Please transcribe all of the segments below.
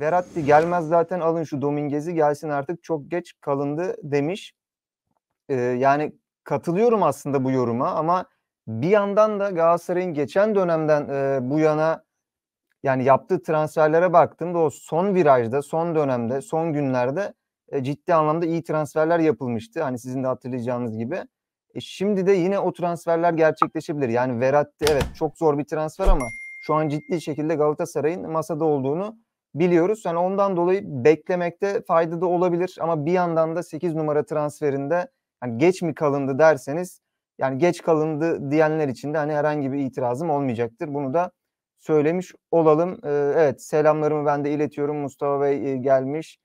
Veratti gelmez zaten alın şu Dominguez'i gelsin artık çok geç kalındı demiş. Ee, yani katılıyorum aslında bu yoruma ama bir yandan da Galatasaray'ın geçen dönemden e, bu yana yani yaptığı transferlere baktığımda o son virajda, son dönemde, son günlerde e, ciddi anlamda iyi transferler yapılmıştı. Hani sizin de hatırlayacağınız gibi. E, şimdi de yine o transferler gerçekleşebilir. Yani Veratti evet çok zor bir transfer ama şu an ciddi şekilde Galatasaray'ın masada olduğunu biliyoruz. Yani ondan dolayı beklemekte fayda da olabilir ama bir yandan da 8 numara transferinde yani geç mi kalındı derseniz yani geç kalındı diyenler için de hani herhangi bir itirazım olmayacaktır. Bunu da söylemiş olalım. Ee, evet selamlarımı ben de iletiyorum. Mustafa Bey e, gelmiş.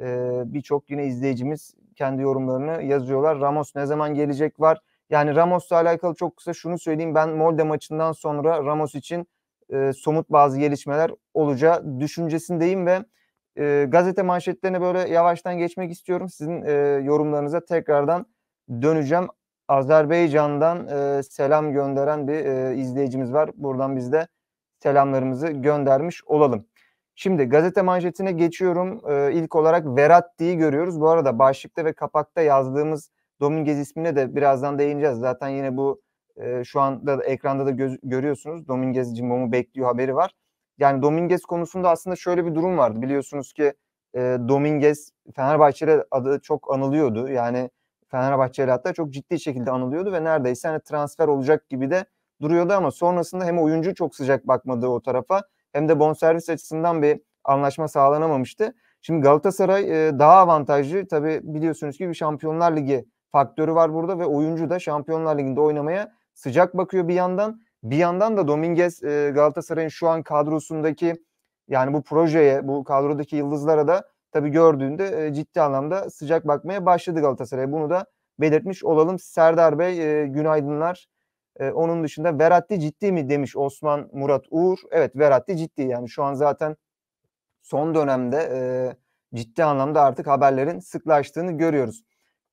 Ee, Birçok yine izleyicimiz kendi yorumlarını yazıyorlar. Ramos ne zaman gelecek var? Yani Ramos'la alakalı çok kısa şunu söyleyeyim. Ben Molde maçından sonra Ramos için e, somut bazı gelişmeler olacağı düşüncesindeyim ve e, gazete manşetlerine böyle yavaştan geçmek istiyorum. Sizin e, yorumlarınıza tekrardan döneceğim. Azerbaycan'dan e, selam gönderen bir e, izleyicimiz var. Buradan biz de selamlarımızı göndermiş olalım. Şimdi gazete manşetine geçiyorum. Ee, ilk olarak Veratti'yi görüyoruz. Bu arada başlıkta ve kapakta yazdığımız Dominguez ismine de birazdan değineceğiz. Zaten yine bu e, şu anda da, ekranda da göz, görüyorsunuz. Dominguez Cimbom'u bekliyor haberi var. Yani Dominguez konusunda aslında şöyle bir durum vardı. Biliyorsunuz ki e, Dominguez Fenerbahçe'de adı çok anılıyordu. Yani Fenerbahçe'yle hatta çok ciddi şekilde anılıyordu ve neredeyse hani transfer olacak gibi de duruyordu ama sonrasında hem oyuncu çok sıcak bakmadığı o tarafa hem de bonservis açısından bir anlaşma sağlanamamıştı. Şimdi Galatasaray e, daha avantajlı. Tabi biliyorsunuz ki bir Şampiyonlar Ligi faktörü var burada ve oyuncu da Şampiyonlar Ligi'nde oynamaya sıcak bakıyor bir yandan. Bir yandan da Dominguez e, Galatasaray'ın şu an kadrosundaki yani bu projeye, bu kadrodaki yıldızlara da tabii gördüğünde e, ciddi anlamda sıcak bakmaya başladı Galatasaray. Bunu da belirtmiş olalım. Serdar Bey e, günaydınlar. E, onun dışında Veratti ciddi mi demiş Osman Murat Uğur. Evet Veratti ciddi yani şu an zaten son dönemde e, ciddi anlamda artık haberlerin sıklaştığını görüyoruz.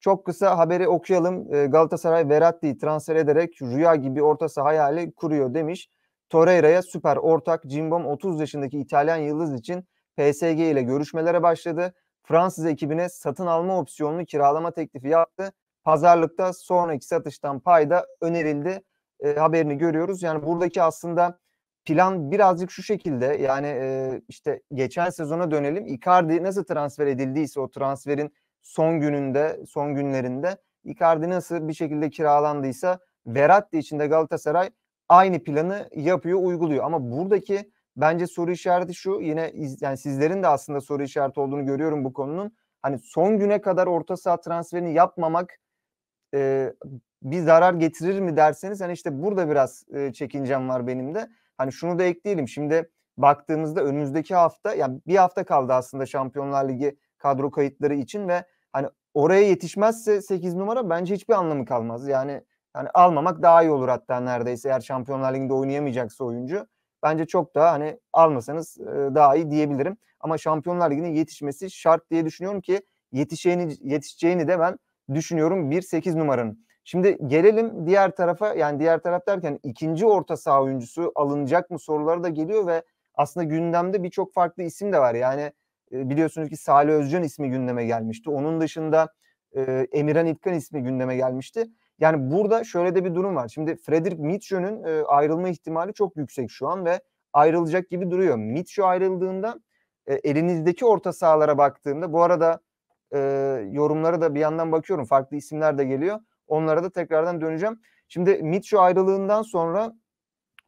Çok kısa haberi okuyalım. Ee, Galatasaray Verratti'yi transfer ederek rüya gibi orta saha hayali kuruyor demiş. Torreira'ya süper ortak Cimbom 30 yaşındaki İtalyan yıldız için PSG ile görüşmelere başladı. Fransız ekibine satın alma opsiyonunu kiralama teklifi yaptı. Pazarlıkta sonraki satıştan payda önerildi. E, haberini görüyoruz. Yani buradaki aslında plan birazcık şu şekilde. Yani e, işte geçen sezona dönelim. Icardi nasıl transfer edildiyse o transferin son gününde, son günlerinde Icardi nasıl bir şekilde kiralandıysa Verratti için de Galatasaray aynı planı yapıyor, uyguluyor. Ama buradaki bence soru işareti şu. Yine iz, yani sizlerin de aslında soru işareti olduğunu görüyorum bu konunun. Hani son güne kadar orta saha transferini yapmamak e, bir zarar getirir mi derseniz hani işte burada biraz e, çekincem var benim de. Hani şunu da ekleyelim. Şimdi baktığımızda önümüzdeki hafta yani bir hafta kaldı aslında Şampiyonlar Ligi kadro kayıtları için ve oraya yetişmezse 8 numara bence hiçbir anlamı kalmaz. Yani yani almamak daha iyi olur hatta neredeyse eğer Şampiyonlar Ligi'nde oynayamayacaksa oyuncu. Bence çok daha hani almasanız e, daha iyi diyebilirim. Ama Şampiyonlar Ligi'ne yetişmesi şart diye düşünüyorum ki yetişeceğini, yetişeceğini de ben düşünüyorum 1-8 numaranın. Şimdi gelelim diğer tarafa yani diğer taraf derken ikinci orta saha oyuncusu alınacak mı soruları da geliyor ve aslında gündemde birçok farklı isim de var. Yani biliyorsunuz ki Salih Özcan ismi gündeme gelmişti. Onun dışında e, Emirhan İtkan ismi gündeme gelmişti. Yani burada şöyle de bir durum var. Şimdi Frederick Mitchell'ün e, ayrılma ihtimali çok yüksek şu an ve ayrılacak gibi duruyor. Mitchell ayrıldığında e, elinizdeki orta sahalara baktığımda bu arada e, yorumlara da bir yandan bakıyorum. Farklı isimler de geliyor. Onlara da tekrardan döneceğim. Şimdi Mitchell ayrılığından sonra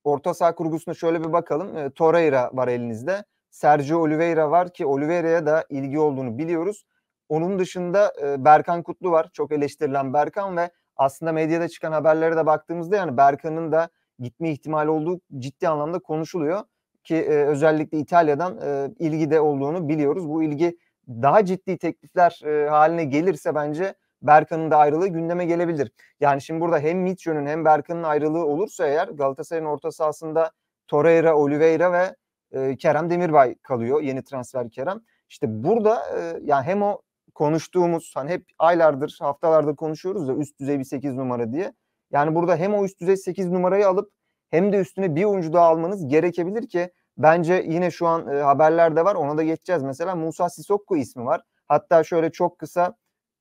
orta saha kurgusuna şöyle bir bakalım. E, Torreira var elinizde. Sergio Oliveira var ki Oliveira'ya da ilgi olduğunu biliyoruz. Onun dışında Berkan Kutlu var. Çok eleştirilen Berkan ve aslında medyada çıkan haberlere de baktığımızda yani Berkan'ın da gitme ihtimali olduğu ciddi anlamda konuşuluyor ki e, özellikle İtalya'dan e, ilgi de olduğunu biliyoruz. Bu ilgi daha ciddi teklifler e, haline gelirse bence Berkan'ın da ayrılığı gündeme gelebilir. Yani şimdi burada hem Mitchell'ün hem Berkan'ın ayrılığı olursa eğer Galatasaray'ın orta sahasında Torreira, Oliveira ve Kerem Demirbay kalıyor. Yeni transfer Kerem. İşte burada yani hem o konuştuğumuz hani hep aylardır haftalardır konuşuyoruz da üst düzey bir 8 numara diye. Yani burada hem o üst düzey 8 numarayı alıp hem de üstüne bir oyuncu daha almanız gerekebilir ki bence yine şu an haberlerde var ona da geçeceğiz. Mesela Musa Sisokko ismi var. Hatta şöyle çok kısa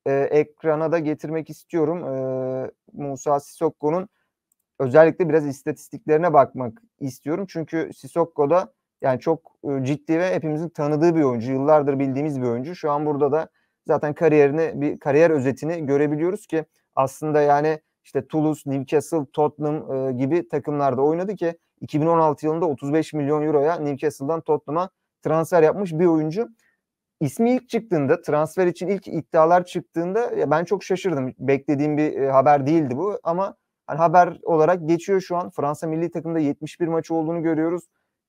e, ekrana da getirmek istiyorum. E, Musa Sisokko'nun özellikle biraz istatistiklerine bakmak istiyorum. Çünkü Sisokko'da yani çok e, ciddi ve hepimizin tanıdığı bir oyuncu. Yıllardır bildiğimiz bir oyuncu. Şu an burada da zaten kariyerini bir kariyer özetini görebiliyoruz ki aslında yani işte Toulouse, Newcastle, Tottenham e, gibi takımlarda oynadı ki 2016 yılında 35 milyon euroya Newcastle'dan Tottenham'a transfer yapmış bir oyuncu. İsmi ilk çıktığında, transfer için ilk iddialar çıktığında ya ben çok şaşırdım. Beklediğim bir e, haber değildi bu ama hani haber olarak geçiyor şu an. Fransa milli takımda 71 maçı olduğunu görüyoruz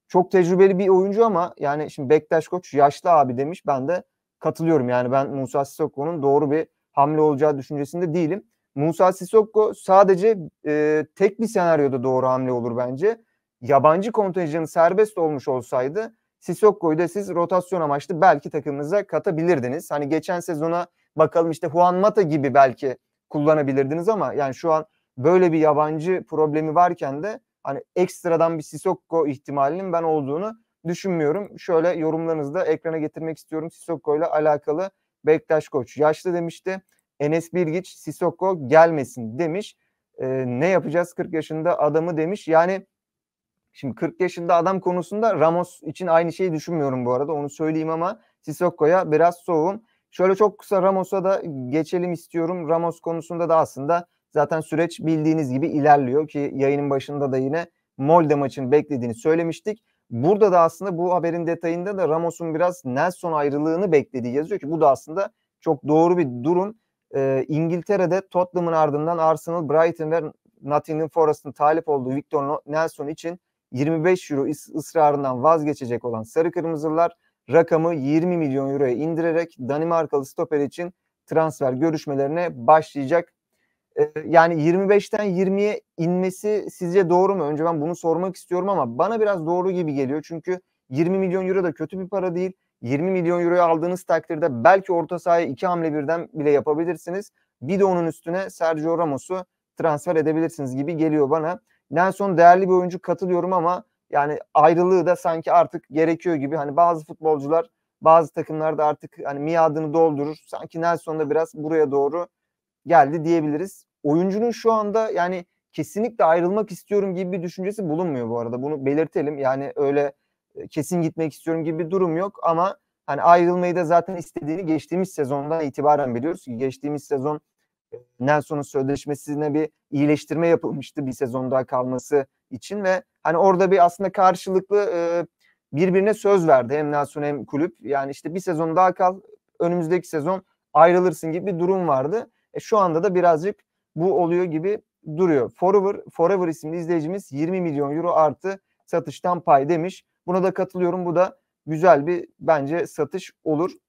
çok tecrübeli bir oyuncu ama yani şimdi Bektaş Koç yaşlı abi demiş. Ben de katılıyorum. Yani ben Musa Sissoko'nun doğru bir hamle olacağı düşüncesinde değilim. Musa Sissoko sadece e, tek bir senaryoda doğru hamle olur bence. Yabancı kontenjanı serbest olmuş olsaydı Sissoko'yu da siz rotasyon amaçlı belki takımınıza katabilirdiniz. Hani geçen sezona bakalım işte Juan Mata gibi belki kullanabilirdiniz ama yani şu an böyle bir yabancı problemi varken de hani ekstradan bir Sissoko ihtimalinin ben olduğunu düşünmüyorum. Şöyle yorumlarınızı da ekrana getirmek istiyorum Sissoko ile alakalı. Bektaş Koç yaşlı demişti. Enes Bilgiç Sissoko gelmesin demiş. E, ne yapacağız 40 yaşında adamı demiş. Yani şimdi 40 yaşında adam konusunda Ramos için aynı şeyi düşünmüyorum bu arada onu söyleyeyim ama Sissoko'ya biraz soğum. Şöyle çok kısa Ramos'a da geçelim istiyorum. Ramos konusunda da aslında Zaten süreç bildiğiniz gibi ilerliyor ki yayının başında da yine Molde maçını beklediğini söylemiştik. Burada da aslında bu haberin detayında da Ramos'un biraz Nelson ayrılığını beklediği yazıyor ki bu da aslında çok doğru bir durum. Ee, İngiltere'de Tottenham'ın ardından Arsenal, Brighton ve Nottingham Forest'ın talip olduğu Victor Nelson için 25 euro ısrarından vazgeçecek olan Sarı Kırmızılar rakamı 20 milyon euroya indirerek Danimarkalı stoper için transfer görüşmelerine başlayacak. Ee, yani 25'ten 20'ye inmesi sizce doğru mu? Önce ben bunu sormak istiyorum ama bana biraz doğru gibi geliyor. Çünkü 20 milyon euro da kötü bir para değil. 20 milyon euroyu aldığınız takdirde belki orta sahaya iki hamle birden bile yapabilirsiniz. Bir de onun üstüne Sergio Ramos'u transfer edebilirsiniz gibi geliyor bana. Nelson değerli bir oyuncu katılıyorum ama yani ayrılığı da sanki artık gerekiyor gibi. Hani bazı futbolcular bazı takımlarda artık hani miadını doldurur. Sanki Nelson da biraz buraya doğru geldi diyebiliriz. Oyuncunun şu anda yani kesinlikle ayrılmak istiyorum gibi bir düşüncesi bulunmuyor bu arada. Bunu belirtelim. Yani öyle e, kesin gitmek istiyorum gibi bir durum yok ama hani ayrılmayı da zaten istediğini geçtiğimiz sezondan itibaren biliyoruz ki geçtiğimiz sezon e, Nelson'un sözleşmesine bir iyileştirme yapılmıştı bir sezon daha kalması için ve hani orada bir aslında karşılıklı e, birbirine söz verdi hem Nelson hem kulüp. Yani işte bir sezon daha kal önümüzdeki sezon ayrılırsın gibi bir durum vardı. E, şu anda da birazcık bu oluyor gibi duruyor. Forever, Forever isimli izleyicimiz 20 milyon euro artı satıştan pay demiş. Buna da katılıyorum. Bu da güzel bir bence satış olur.